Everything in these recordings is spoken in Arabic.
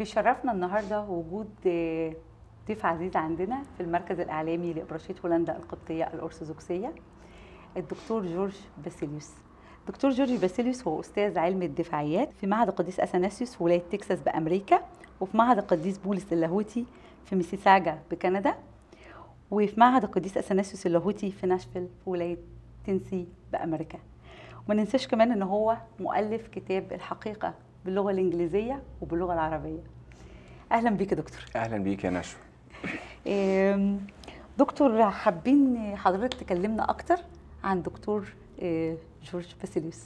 بيشرفنا النهارده وجود آه، ضيف عزيز عندنا في المركز الاعلامي لابرشيد هولندا القبطيه الارثوذكسيه الدكتور جورج باسيليوس دكتور جورج باسيليوس هو استاذ علم الدفاعيات في معهد القديس اثناسيوس ولايه تكساس بامريكا وفي معهد القديس بولس اللاهوتي في ميسيساجا بكندا وفي معهد القديس اثناسيوس اللاهوتي في ناشفيل في ولايه تنسي بامريكا وما ننساش كمان ان هو مؤلف كتاب الحقيقه باللغه الانجليزيه وباللغه العربيه اهلا بيك يا دكتور اهلا بيك يا نشوى دكتور حابين حضرتك تكلمنا اكتر عن دكتور إيه، جورج باسيليوس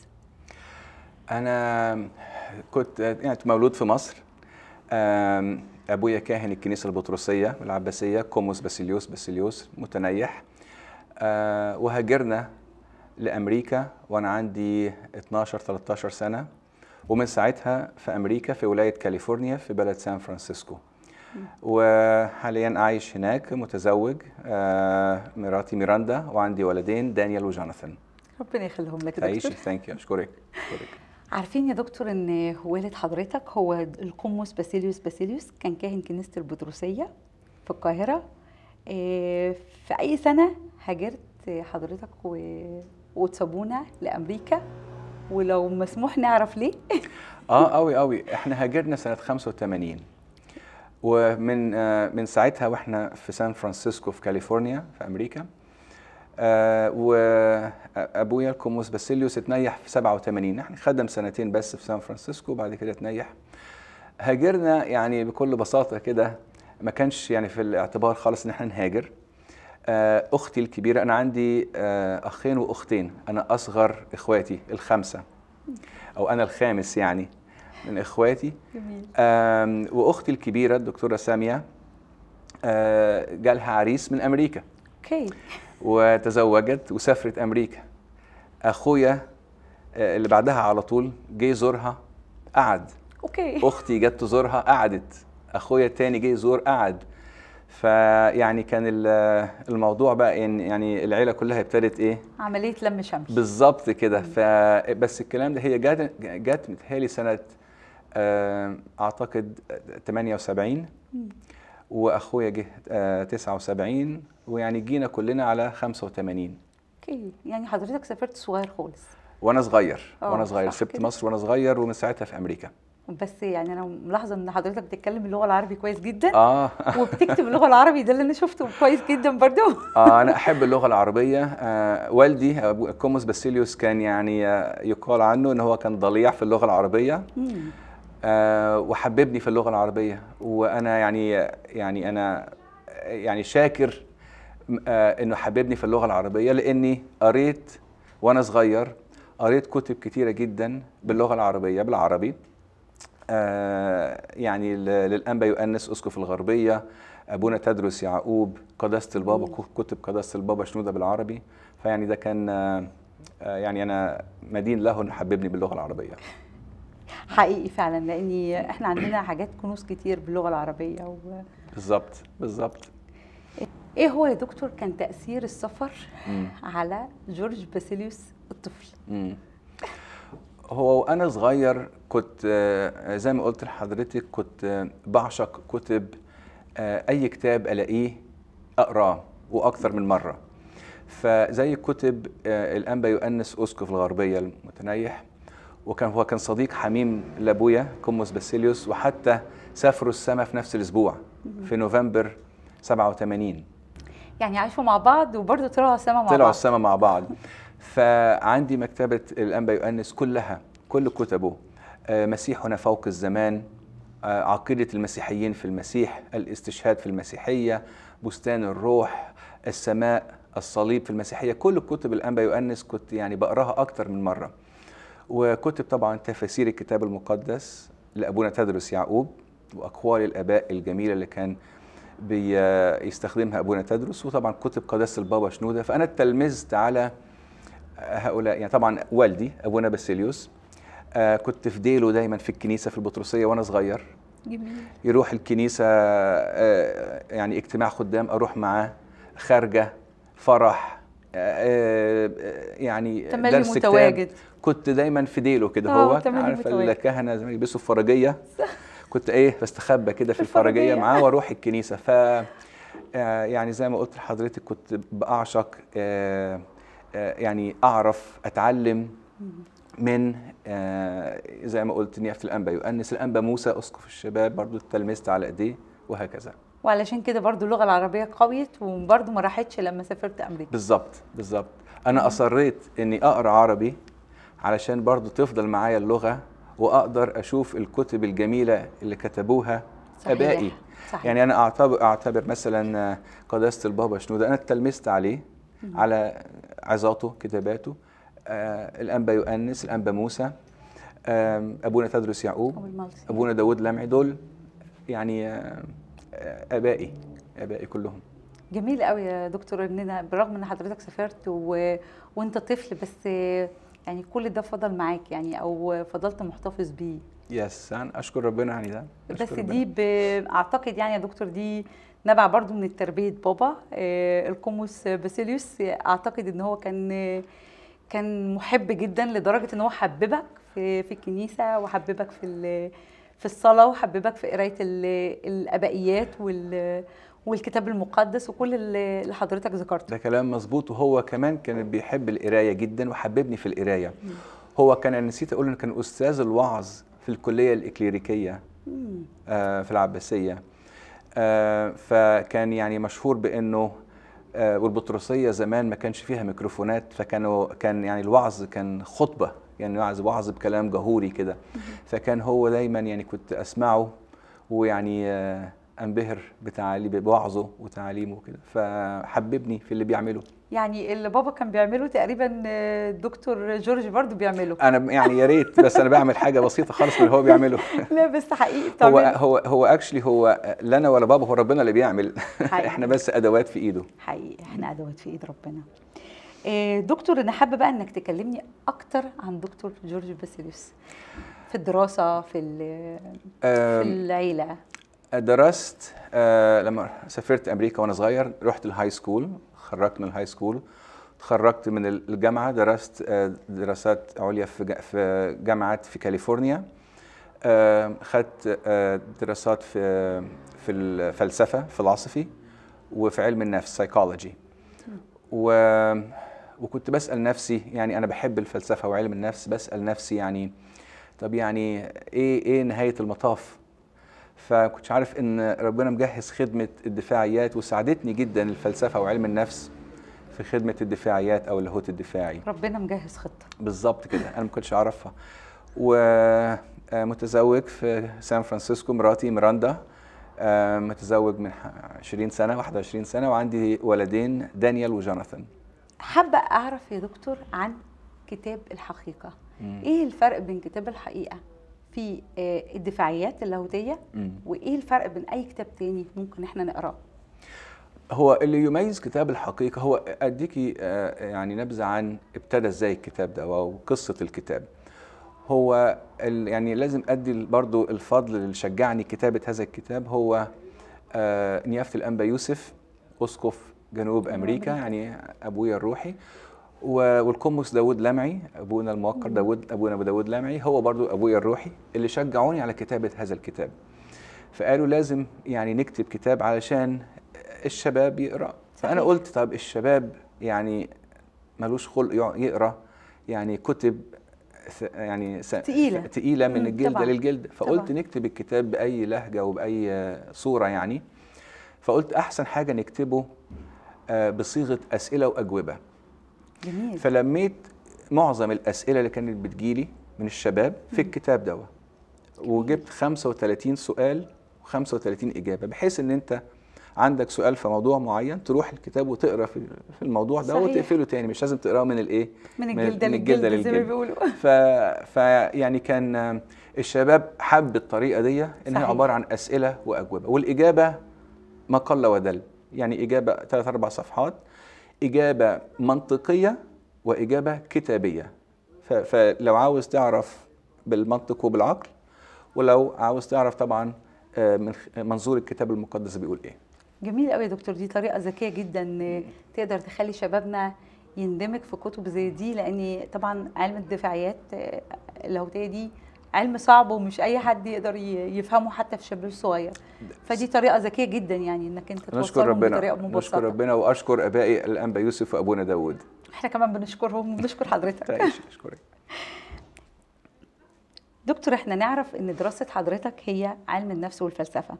انا كنت يعني مولود في مصر ابويا كاهن الكنيسه البطرسيه العباسيه كوموس باسيليوس باسيليوس متنيح أه، وهاجرنا لامريكا وانا عندي 12 13 سنه ومن ساعتها في امريكا في ولايه كاليفورنيا في بلد سان فرانسيسكو وحاليا عايش هناك متزوج آه، مراتي ميراندا وعندي ولدين دانيال وجوناثان ربنا يخليهم لك دكتور تعيشي ثانك يو اشكرك عارفين يا دكتور ان والد حضرتك هو القمص باسيليوس باسيليوس كان كاهن كنيسه البطرسيه في القاهره آه، في اي سنه هاجرت حضرتك و... لامريكا ولو مسموح نعرف ليه اه قوي قوي احنا هاجرنا سنه 85 ومن آه من ساعتها واحنا في سان فرانسيسكو في كاليفورنيا في امريكا آه وابويا آه، الكوموس باسيليوس اتنيح في 87 احنا خدم سنتين بس في سان فرانسيسكو وبعد كده اتنيح هاجرنا يعني بكل بساطه كده ما كانش يعني في الاعتبار خالص ان احنا نهاجر آه، اختي الكبيره انا عندي آه، اخين واختين انا اصغر اخواتي الخمسه او انا الخامس يعني من اخواتي جميل. واختي الكبيره الدكتوره ساميه آه، جالها عريس من امريكا اوكي وتزوجت وسافرت امريكا اخويا اللي بعدها على طول جه يزورها قعد اوكي اختي جت تزورها قعدت اخويا التاني جه يزور قعد فيعني كان الموضوع بقى ان يعني العيله كلها ابتدت ايه عمليه لم شمل بالظبط كده فبس الكلام ده هي جت جت متهيألي سنه آه، اعتقد 78 واخويا جه 79 آه، ويعني جينا كلنا على 85 اوكي يعني حضرتك سافرت صغير خالص وانا صغير آه، وانا صغير سبت مصر وانا صغير ومن ساعتها في امريكا بس يعني انا ملاحظه ان حضرتك بتتكلم اللغه العربي كويس جدا اه وبتكتب اللغه العربي ده اللي انا شفته كويس جدا برضو اه انا احب اللغه العربيه آه والدي كوموس باسيليوس كان يعني آه، يقال عنه ان هو كان ضليع في اللغه العربيه آه وحببني في اللغه العربيه وانا يعني يعني انا يعني شاكر آه انه حببني في اللغه العربيه لاني قريت وانا صغير قريت كتب كتيره جدا باللغه العربيه بالعربي آه، يعني للأنبا يؤنس أسقف الغربية أبونا تدرس يعقوب قداسة البابا كتب قداسة البابا شنودة بالعربي فيعني ده كان آه، آه، يعني أنا مدين له إنه حببني باللغة العربية حقيقي فعلا لأن إحنا عندنا حاجات كنوز كتير باللغة العربية و... بالظبط بالظبط ايه هو يا دكتور كان تاثير السفر مم. على جورج باسيليوس الطفل مم. هو وانا صغير كنت آه، زي ما قلت لحضرتك كنت آه، بعشق كتب آه، اي كتاب الاقيه اقراه واكثر من مره فزي كتب الانبا يؤنس اسقف الغربيه المتنيح وكان هو كان صديق حميم لابويا كوموس باسيليوس وحتى سافروا السماء في نفس الاسبوع في نوفمبر 87 يعني عاشوا مع بعض وبرضه طلعوا السماء مع بعض طلعوا السماء مع بعض فعندي مكتبة الأنبا يؤنس كلها كل كتبه آه، مسيحنا فوق الزمان آه، عقيدة المسيحيين في المسيح الاستشهاد في المسيحية بستان الروح السماء الصليب في المسيحية كل كتب الأنبا يؤنس كنت يعني بقراها أكثر من مرة وكتب طبعا تفاسير الكتاب المقدس لأبونا تدرس يعقوب وأقوال الآباء الجميلة اللي كان بيستخدمها آه، أبونا تدرس وطبعا كتب قداسة البابا شنودة فأنا تلمذت على هؤلاء يعني طبعا والدي ابونا باسيليوس آه كنت في ديله دايما في الكنيسه في البطرسيه وانا صغير جميل يروح الكنيسه آه يعني اجتماع خدام اروح معاه خارجه فرح آه،, آه يعني تملي درس متواجد كنت دايما في ديله كده آه، هو عارف الكهنه ما يلبسوا الفرجيه كنت ايه بستخبى كده في الفرجيه معاه واروح الكنيسه ف آه، يعني زي ما قلت لحضرتك كنت بعشق آه آه، يعني اعرف اتعلم من آه، زي ما قلت نيافه الانبا يؤنس الانبا موسى اسقف الشباب برضو تلمست على ايديه وهكذا وعلشان كده برضو اللغه العربيه قويت وبرضو ما راحتش لما سافرت امريكا بالظبط بالظبط انا اصريت اني اقرا عربي علشان برضو تفضل معايا اللغه واقدر اشوف الكتب الجميله اللي كتبوها صحيح. ابائي صحيح. يعني انا اعتبر اعتبر مثلا قداسه البابا شنوده انا تلمست عليه على عظاته كتاباته آه الانبا يؤنس الانبا موسى آه ابونا تدرس يعقوب ابونا داود لمعي دول يعني آه،, آه ابائي ابائي كلهم جميل قوي يا دكتور اننا بالرغم ان حضرتك سافرت و... وانت طفل بس يعني كل ده فضل معاك يعني او فضلت محتفظ بيه يس انا اشكر ربنا يعني ده بس دي ب... اعتقد يعني يا دكتور دي نبع برضو من التربية بابا آه، القوموس باسيليوس أعتقد إن هو كان كان محب جدا لدرجة إن هو حببك في, في الكنيسة وحببك في في الصلاة وحببك في قراية الأبائيات وال والكتاب المقدس وكل اللي حضرتك ذكرته ده كلام مظبوط وهو كمان كان بيحب القرايه جدا وحببني في القرايه هو كان نسيت اقول انه كان استاذ الوعظ في الكليه الاكليريكيه آه في العباسيه آه، فكان يعني مشهور بانه آه، والبطرسيه زمان ما كانش فيها ميكروفونات فكانوا كان يعني الوعظ كان خطبه يعني وعظ وعظ بكلام جهوري كده فكان هو دايما يعني كنت اسمعه ويعني آه، انبهر بتعالي بوعظه وتعاليمه وكده فحببني في اللي بيعمله يعني اللي بابا كان بيعمله تقريبا الدكتور جورج برضو بيعمله انا يعني يا ريت بس انا بعمل حاجه بسيطه خالص من اللي هو بيعمله لا بس حقيقي هو هو هو اكشلي هو لا انا ولا بابا هو ربنا اللي بيعمل احنا بس ادوات في ايده حقيقي احنا ادوات في ايد ربنا آه، دكتور انا حابه بقى انك تكلمني اكتر عن دكتور جورج باسيليوس في الدراسه في, في العيله درست آه لما سافرت امريكا وانا صغير رحت الهاي سكول خرجت من الهاي سكول تخرجت من الجامعه درست آه دراسات عليا في جامعات في كاليفورنيا آه،, آه دراسات في في الفلسفه فلسفي وفي علم النفس سايكولوجي و وكنت بسال نفسي يعني انا بحب الفلسفه وعلم النفس بسال نفسي يعني طب يعني ايه ايه نهايه المطاف فكنتش عارف ان ربنا مجهز خدمه الدفاعيات وساعدتني جدا الفلسفه وعلم النفس في خدمه الدفاعيات او اللاهوت الدفاعي ربنا مجهز خطه بالظبط كده انا ما كنتش اعرفها ومتزوج آه، في سان فرانسيسكو مراتي ميراندا آه، متزوج من 20 سنه 21 سنه وعندي ولدين دانيال وجوناثان حابه اعرف يا دكتور عن كتاب الحقيقه مم. ايه الفرق بين كتاب الحقيقه في آه، الدفاعيات اللاهوتيه وايه الفرق بين اي كتاب تاني ممكن احنا نقراه هو اللي يميز كتاب الحقيقه هو اديكي آه، يعني نبذه عن ابتدى ازاي الكتاب ده وقصه الكتاب هو يعني لازم ادي برضو الفضل اللي شجعني كتابه هذا الكتاب هو آه، نيافه الانبا يوسف اسقف جنوب امريكا يعني ابويا الروحي والقمص داود لمعي ابونا الموقر داود ابونا ابو داود لمعي هو برضو ابويا الروحي اللي شجعوني على كتابه هذا الكتاب فقالوا لازم يعني نكتب كتاب علشان الشباب يقرا فانا قلت طب الشباب يعني ملوش خلق يقرا يعني كتب يعني تقيلة تقيلة من الجلد طبعًا. للجلد فقلت طبعًا. نكتب الكتاب بأي لهجة وبأي صورة يعني فقلت أحسن حاجة نكتبه آه، بصيغة أسئلة وأجوبة جميل. فلميت معظم الاسئله اللي كانت بتجيلي من الشباب في الكتاب دوت وجبت 35 سؤال و35 اجابه بحيث ان انت عندك سؤال في موضوع معين تروح الكتاب وتقرا في الموضوع ده وتقفله تاني مش لازم تقراه من الايه من الجلده من الجلده زي ما بيقولوا ف... ف يعني كان الشباب حب الطريقه دي انها صحيح. عباره عن اسئله واجوبه والاجابه ما قل ودل يعني اجابه ثلاث اربع صفحات إجابة منطقية وإجابة كتابية فلو عاوز تعرف بالمنطق وبالعقل ولو عاوز تعرف طبعا آه، من منظور الكتاب المقدس بيقول ايه جميل قوي يا دكتور دي طريقه ذكيه جدا تقدر تخلي شبابنا يندمج في كتب زي دي لان طبعا علم الدفاعيات هو آه، دي علم صعب ومش اي حد يقدر يفهمه حتى في شباب صغير فدي طريقه ذكيه جدا يعني انك انت توصلهم ربنا. بطريقه مبسطه نشكر ربنا واشكر ابائي الانبا يوسف وابونا داوود احنا كمان بنشكرهم وبنشكر حضرتك اشكرك دكتور احنا نعرف ان دراسه حضرتك هي علم النفس والفلسفه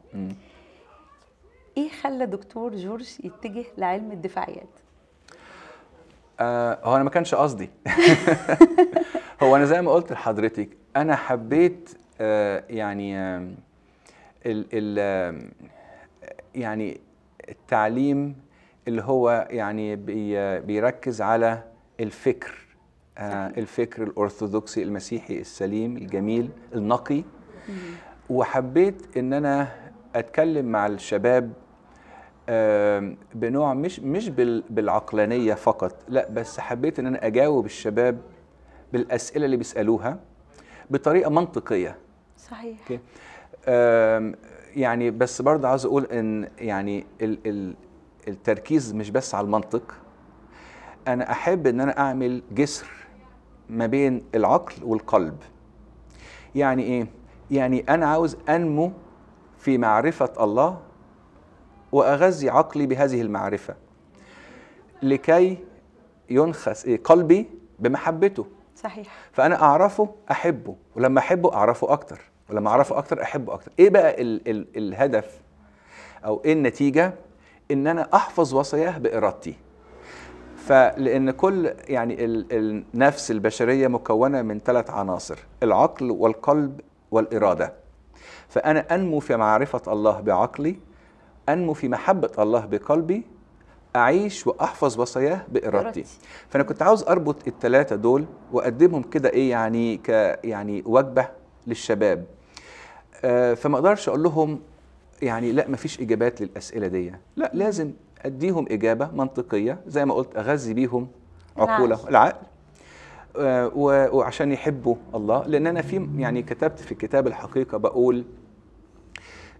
ايه خلى دكتور جورج يتجه لعلم الدفاعيات آه هو انا ما كانش قصدي هو انا زي ما قلت لحضرتك انا حبيت آه يعني ال ال يعني التعليم اللي هو يعني بي بيركز على الفكر آه الفكر الارثوذكسي المسيحي السليم الجميل النقي وحبيت ان انا اتكلم مع الشباب بنوع مش مش بالعقلانيه فقط لا بس حبيت ان انا اجاوب الشباب بالاسئله اللي بيسالوها بطريقه منطقيه صحيح okay. يعني بس برضه عاوز اقول ان يعني ال ال التركيز مش بس على المنطق انا احب ان انا اعمل جسر ما بين العقل والقلب يعني ايه يعني انا عاوز انمو في معرفه الله وأغذي عقلي بهذه المعرفة لكي ينخس قلبي بمحبته صحيح فأنا أعرفه أحبه ولما أحبه أعرفه أكتر ولما أعرفه أكتر أحبه أكتر إيه بقى ال ال الهدف أو إيه النتيجة إن أنا أحفظ وصاياه بإرادتي فلأن كل يعني ال النفس البشرية مكونة من ثلاث عناصر العقل والقلب والإرادة فأنا أنمو في معرفة الله بعقلي أنمو في محبة الله بقلبي أعيش وأحفظ وصاياه بإرادتي فأنا كنت عاوز أربط التلاتة دول وأقدمهم كده إيه يعني ك يعني وجبة للشباب آه فما أقدرش أقول لهم يعني لا مفيش إجابات للأسئلة دي لا لازم أديهم إجابة منطقية زي ما قلت أغذي بيهم عقولة العقل, نعم. العقل. آه وعشان يحبوا الله لأن أنا في يعني كتبت في الكتاب الحقيقة بقول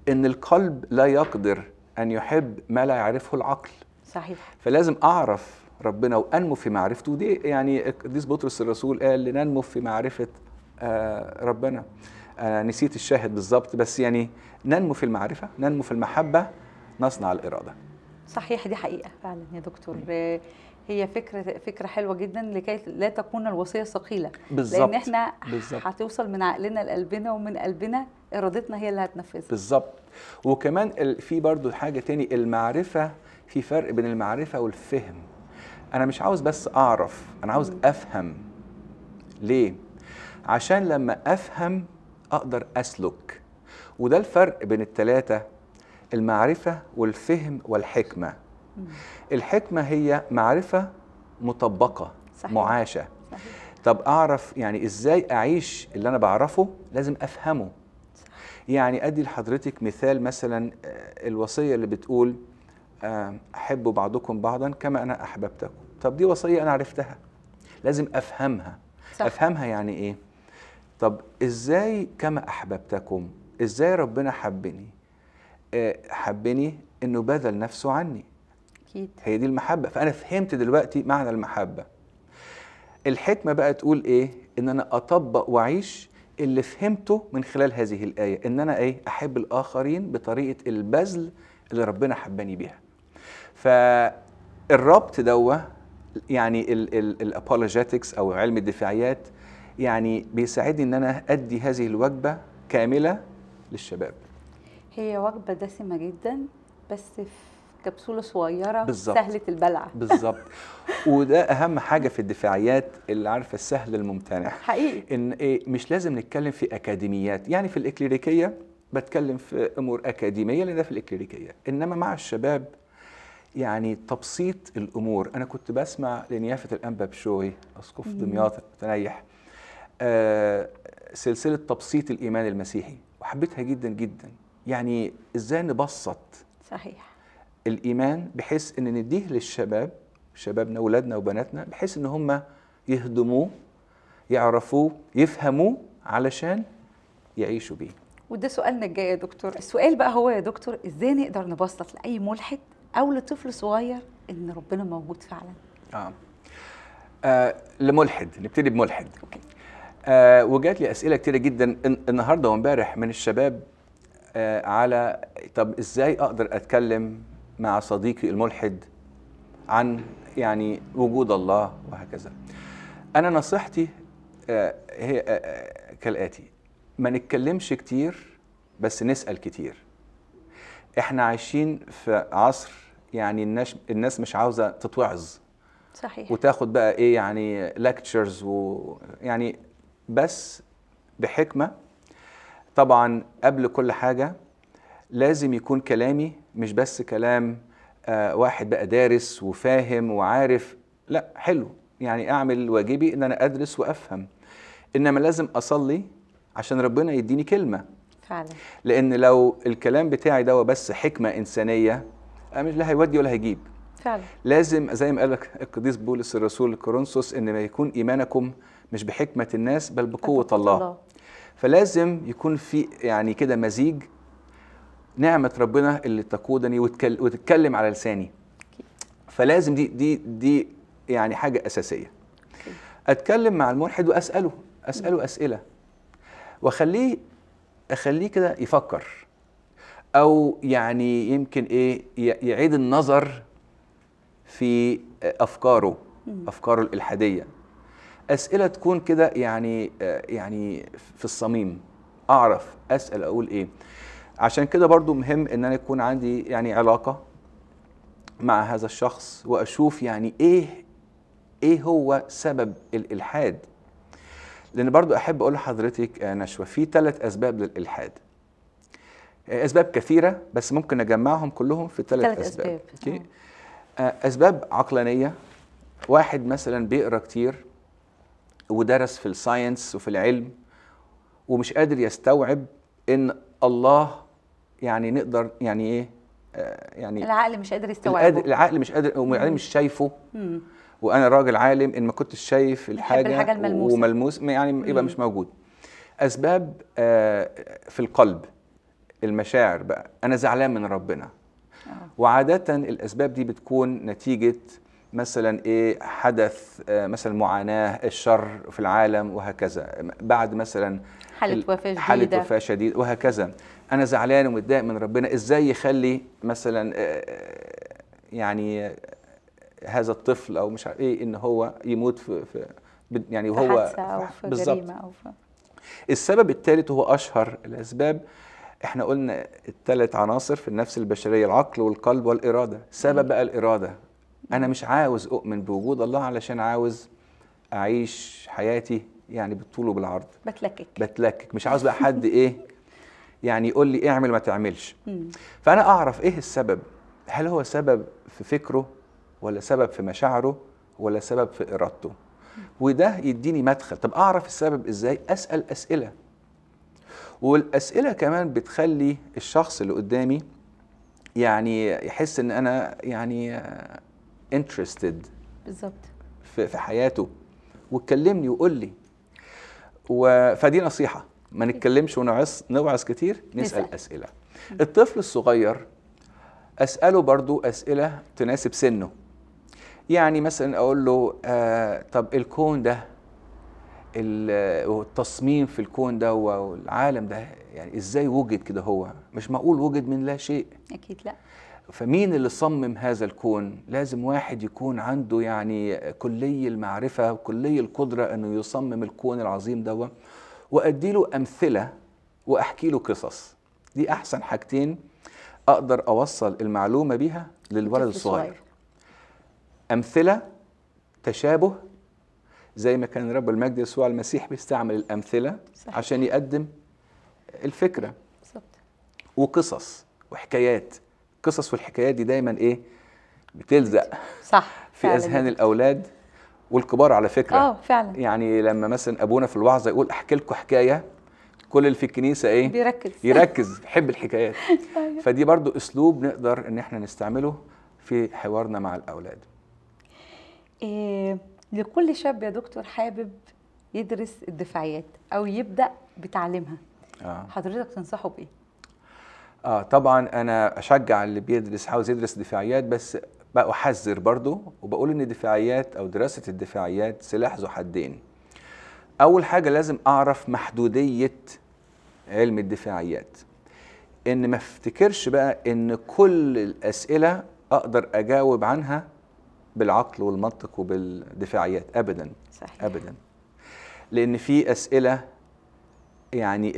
إن القلب لا يقدر أن يحب ما لا يعرفه العقل صحيح فلازم أعرف ربنا وأنمو في معرفته دي يعني ديس بطرس الرسول قال لننمو في معرفة آه، ربنا نسيت الشاهد بالظبط بس يعني ننمو في المعرفة ننمو في المحبة نصنع الإرادة صحيح دي حقيقة فعلا يا دكتور م. آه، هي فكرة فكرة حلوة جدا لكي لا تكون الوصية ثقيلة بالظبط لأن احنا بالزبط. هتوصل من عقلنا لقلبنا ومن قلبنا إرادتنا هي اللي هتنفذها بالظبط وكمان في برضو حاجه تاني المعرفه في فرق بين المعرفه والفهم انا مش عاوز بس اعرف انا عاوز افهم ليه عشان لما افهم اقدر اسلك وده الفرق بين التلاتة المعرفة والفهم والحكمة الحكمة هي معرفة مطبقة صحيح. معاشة صحيح. طب أعرف يعني إزاي أعيش اللي أنا بعرفه لازم أفهمه يعني أدي لحضرتك مثال مثلا آه، الوصية اللي بتقول آه، أحبوا بعضكم بعضا كما أنا أحببتكم طب دي وصية أنا عرفتها لازم أفهمها صح. أفهمها يعني إيه طب إزاي كما أحببتكم إزاي ربنا حبني آه، حبني إنه بذل نفسه عني أكيد. هي دي المحبة فأنا فهمت دلوقتي معنى المحبة الحكمة بقى تقول إيه إن أنا أطبق وأعيش اللي فهمته من خلال هذه الآية إن أنا إيه أحب الآخرين بطريقة البذل اللي ربنا حباني بيها فالربط دوه يعني الابولوجيتكس او علم الدفاعيات يعني بيساعدني ان انا ادي هذه الوجبه كامله للشباب هي وجبه دسمه جدا بس في كبسوله صغيره بالزبط. سهله البلع بالظبط وده اهم حاجه في الدفاعيات اللي عارفه السهل الممتنع حقيقي ان إيه مش لازم نتكلم في اكاديميات يعني في الاكليريكيه بتكلم في امور اكاديميه لان ده في الاكليريكيه انما مع الشباب يعني تبسيط الامور انا كنت بسمع لنيافه الانبا بشوي اسقف دمياط تنيح آه سلسله تبسيط الايمان المسيحي وحبيتها جدا جدا يعني ازاي نبسط صحيح الايمان بحيث ان نديه للشباب شبابنا اولادنا وبناتنا بحيث ان هم يهضموه يعرفوه يفهموه علشان يعيشوا بيه وده سؤالنا الجاي يا دكتور السؤال بقى هو يا دكتور ازاي نقدر نبسط لاي ملحد او لطفل صغير ان ربنا موجود فعلا اه, آه لملحد نبتدي بملحد أوكي. آه وجات لي اسئله كتيره جدا النهارده وامبارح من الشباب آه على طب ازاي اقدر اتكلم مع صديقي الملحد عن يعني وجود الله وهكذا انا نصيحتي آه، هي آه، آه، كالاتي ما نتكلمش كتير بس نسال كتير احنا عايشين في عصر يعني الناس الناس مش عاوزه تتوعظ صحيح وتاخد بقى ايه يعني ليكتشرز ويعني بس بحكمه طبعا قبل كل حاجه لازم يكون كلامي مش بس كلام آه، واحد بقى دارس وفاهم وعارف لا حلو يعني اعمل واجبي ان انا ادرس وافهم انما لازم اصلي عشان ربنا يديني كلمه فعلا لان لو الكلام بتاعي ده بس حكمه انسانيه آه، مش لا هيودي ولا هيجيب فعلا لازم زي ما قال لك القديس بولس الرسول الكورنثوس ان ما يكون ايمانكم مش بحكمه الناس بل بقوه الله. الله فلازم يكون في يعني كده مزيج نعمه ربنا اللي تقودني وتتكلم على لساني فلازم دي دي دي يعني حاجه اساسيه اتكلم مع الملحد واساله اساله اسئله واخليه اخليه كده يفكر او يعني يمكن ايه يعيد النظر في افكاره افكاره الالحاديه اسئله تكون كده يعني آه، يعني في الصميم اعرف اسال اقول ايه عشان كده برضو مهم ان انا يكون عندي يعني علاقه مع هذا الشخص واشوف يعني ايه ايه هو سبب الالحاد لان برضو احب اقول لحضرتك نشوه في ثلاث اسباب للالحاد اسباب كثيره بس ممكن اجمعهم كلهم في ثلاث اسباب, أسباب. أوكي. آه. آه، اسباب عقلانيه واحد مثلا بيقرا كتير ودرس في الساينس وفي العلم ومش قادر يستوعب ان الله يعني نقدر يعني ايه آه، يعني العقل مش قادر يستوعبه العقل مش قادر العقل مش شايفه وانا راجل عالم ان ما كنتش شايف الحاجه الحاجه الملموسه وملموس يعني يبقى مش موجود اسباب آه، في القلب المشاعر بقى انا زعلان من ربنا آه. وعاده الاسباب دي بتكون نتيجه مثلا ايه حدث آه، مثلا معاناه الشر في العالم وهكذا بعد مثلا حاله وفاه شديده حاله وفاه شديده وهكذا انا زعلان ومتضايق من ربنا ازاي يخلي مثلا آه، آه، يعني هذا الطفل او مش عارف ايه ان هو يموت في, في يعني وهو بالظبط السبب الثالث هو اشهر الاسباب احنا قلنا الثلاث عناصر في النفس البشريه العقل والقلب والاراده سبب بقى الاراده انا مش عاوز اؤمن بوجود الله علشان عاوز اعيش حياتي يعني بالطول وبالعرض بتلكك بتلكك مش عاوز بقى حد ايه يعني يقول لي اعمل ما تعملش فانا اعرف ايه السبب هل هو سبب في فكره ولا سبب في مشاعره ولا سبب في ارادته وده يديني مدخل طب اعرف السبب ازاي اسال اسئله والاسئله كمان بتخلي الشخص اللي قدامي يعني يحس ان انا يعني انترستد بالظبط في حياته وتكلمني وقول لي و... فدي نصيحه ما نتكلمش ونعص نوعظ كتير نسال نسأل. اسئله الطفل الصغير اساله برضو اسئله تناسب سنه يعني مثلا اقول له آه طب الكون ده التصميم في الكون ده والعالم ده يعني ازاي وجد كده هو مش معقول وجد من لا شيء اكيد لا فمين اللي صمم هذا الكون لازم واحد يكون عنده يعني كلي المعرفة وكلي القدرة أنه يصمم الكون العظيم ده وأدي له أمثلة وأحكي له قصص دي أحسن حاجتين أقدر أوصل المعلومة بيها للولد الصغير أمثلة تشابه زي ما كان رب المجد يسوع المسيح بيستعمل الأمثلة صحيح. عشان يقدم الفكرة بالظبط وقصص وحكايات القصص والحكايات دي دايما ايه بتلزق صح في فعلا. اذهان الاولاد والكبار على فكره اه فعلا يعني لما مثلا ابونا في الوعظه يقول احكي لكم حكايه كل اللي في الكنيسه ايه بيركز يركز بيحب الحكايات أيوة. فدي برضو اسلوب نقدر ان احنا نستعمله في حوارنا مع الاولاد إيه لكل شاب يا دكتور حابب يدرس الدفاعيات او يبدا بتعليمها آه. حضرتك تنصحه بايه اه طبعا انا اشجع اللي بيدرس عاوز يدرس دفاعيات بس بحذر برضو وبقول ان الدفاعيات او دراسه الدفاعيات سلاح ذو حدين اول حاجه لازم اعرف محدوديه علم الدفاعيات ان ما افتكرش بقى ان كل الاسئله اقدر اجاوب عنها بالعقل والمنطق وبالدفاعيات ابدا صحيح. ابدا لان في اسئله يعني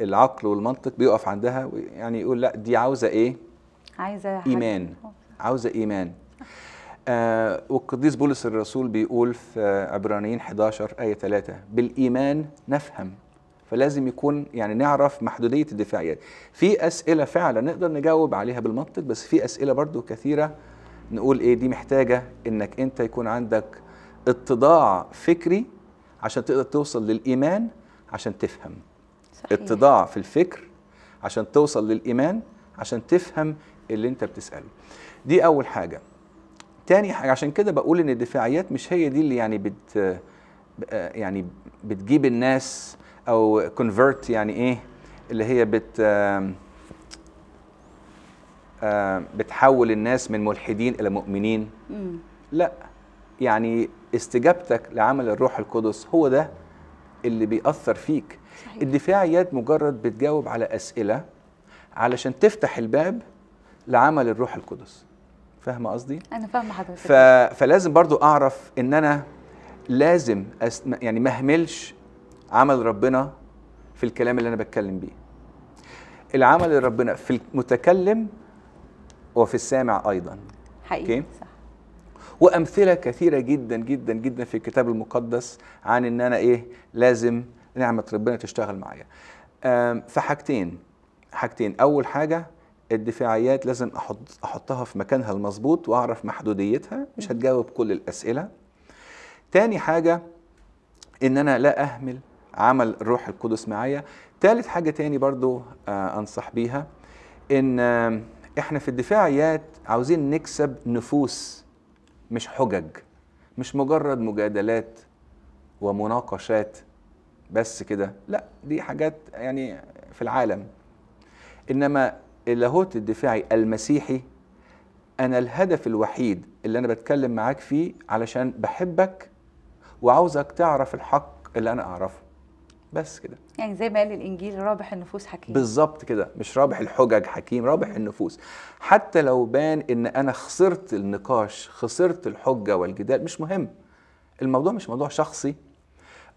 العقل والمنطق بيقف عندها يعني يقول لا دي عاوزه ايه عايزه ايمان عاوزه ايمان آه والقديس بولس الرسول بيقول في عبرانيين 11 آية 3 بالإيمان نفهم فلازم يكون يعني نعرف محدودية الدفاعيات يعني في أسئلة فعلا نقدر نجاوب عليها بالمنطق بس في أسئلة برضو كثيرة نقول إيه دي محتاجة إنك أنت يكون عندك اتضاع فكري عشان تقدر توصل للإيمان عشان تفهم صحيح. اتضاع في الفكر عشان توصل للإيمان عشان تفهم اللي انت بتسأله دي أول حاجة تاني حاجة عشان كده بقول إن الدفاعيات مش هي دي اللي يعني بت يعني بتجيب الناس أو convert يعني إيه اللي هي بت بتحول الناس من ملحدين إلى مؤمنين لا يعني استجابتك لعمل الروح القدس هو ده اللي بيأثر فيك صحيح. الدفاعيات مجرد بتجاوب على أسئلة علشان تفتح الباب لعمل الروح القدس فاهمة قصدي؟ أنا فاهمة حضرتك ف... فلازم برضو أعرف إن أنا لازم أس... يعني ما أهملش عمل ربنا في الكلام اللي أنا بتكلم بيه العمل ربنا في المتكلم وفي السامع أيضا حقيقي okay. صح وامثله كثيره جدا جدا جدا في الكتاب المقدس عن ان انا ايه لازم نعمه ربنا تشتغل معايا فحاجتين حاجتين اول حاجه الدفاعيات لازم احط احطها في مكانها المظبوط واعرف محدوديتها مش هتجاوب كل الاسئله تاني حاجه ان انا لا اهمل عمل الروح القدس معايا تالت حاجه تاني برضو آه، انصح بيها ان احنا في الدفاعيات عاوزين نكسب نفوس مش حجج مش مجرد مجادلات ومناقشات بس كده لا دي حاجات يعني في العالم انما اللاهوت الدفاعي المسيحي انا الهدف الوحيد اللي انا بتكلم معاك فيه علشان بحبك وعاوزك تعرف الحق اللي انا اعرفه بس كده يعني زي ما قال الانجيل رابح النفوس حكيم بالظبط كده مش رابح الحجج حكيم رابح النفوس حتى لو بان ان انا خسرت النقاش خسرت الحجه والجدال مش مهم الموضوع مش موضوع شخصي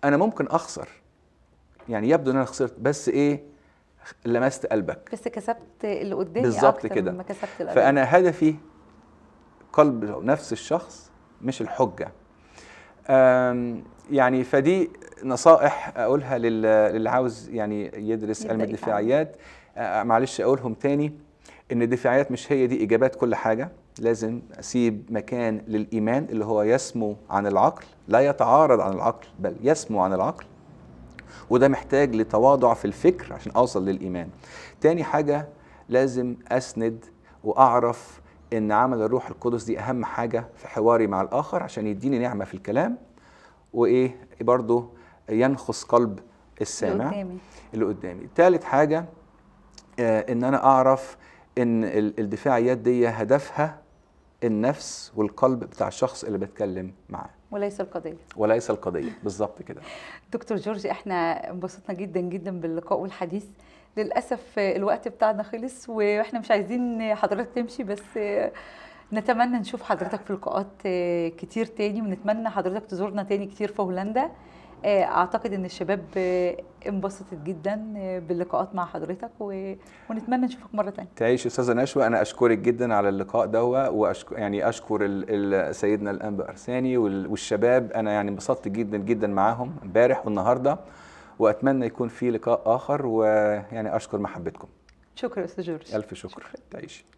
انا ممكن اخسر يعني يبدو ان انا خسرت بس ايه لمست قلبك بس كسبت اللي قدامي بالظبط كده ما كسبت القلب. فانا هدفي قلب نفس الشخص مش الحجه يعني فدي نصائح اقولها للي عاوز يعني يدرس علم الدفاعيات آه، آه، معلش اقولهم تاني ان الدفاعيات مش هي دي اجابات كل حاجه لازم اسيب مكان للايمان اللي هو يسمو عن العقل لا يتعارض عن العقل بل يسمو عن العقل وده محتاج لتواضع في الفكر عشان اوصل للايمان تاني حاجه لازم اسند واعرف ان عمل الروح القدس دي اهم حاجه في حواري مع الاخر عشان يديني نعمه في الكلام وايه برضه ينخص قلب السامع اللي قدامي اللي قدامي ثالث حاجه آه ان انا اعرف ان الدفاعيات دي هدفها النفس والقلب بتاع الشخص اللي بتكلم معاه وليس القضية وليس القضية بالظبط كده دكتور جورج احنا انبسطنا جدا جدا باللقاء والحديث للاسف الوقت بتاعنا خلص واحنا مش عايزين حضرتك تمشي بس نتمنى نشوف حضرتك في لقاءات كتير تاني ونتمنى حضرتك تزورنا تاني كتير في هولندا اعتقد ان الشباب انبسطت جدا باللقاءات مع حضرتك و... ونتمنى نشوفك مره ثانيه تعيش استاذه نشوى انا اشكرك جدا على اللقاء ده واشكر يعني اشكر ال... ال... سيدنا الانبا ارساني وال... والشباب انا يعني انبسطت جدا جدا معاهم امبارح والنهارده واتمنى يكون في لقاء اخر ويعني اشكر محبتكم شكرا استاذ جورج الف شكر شكرا. تعيشي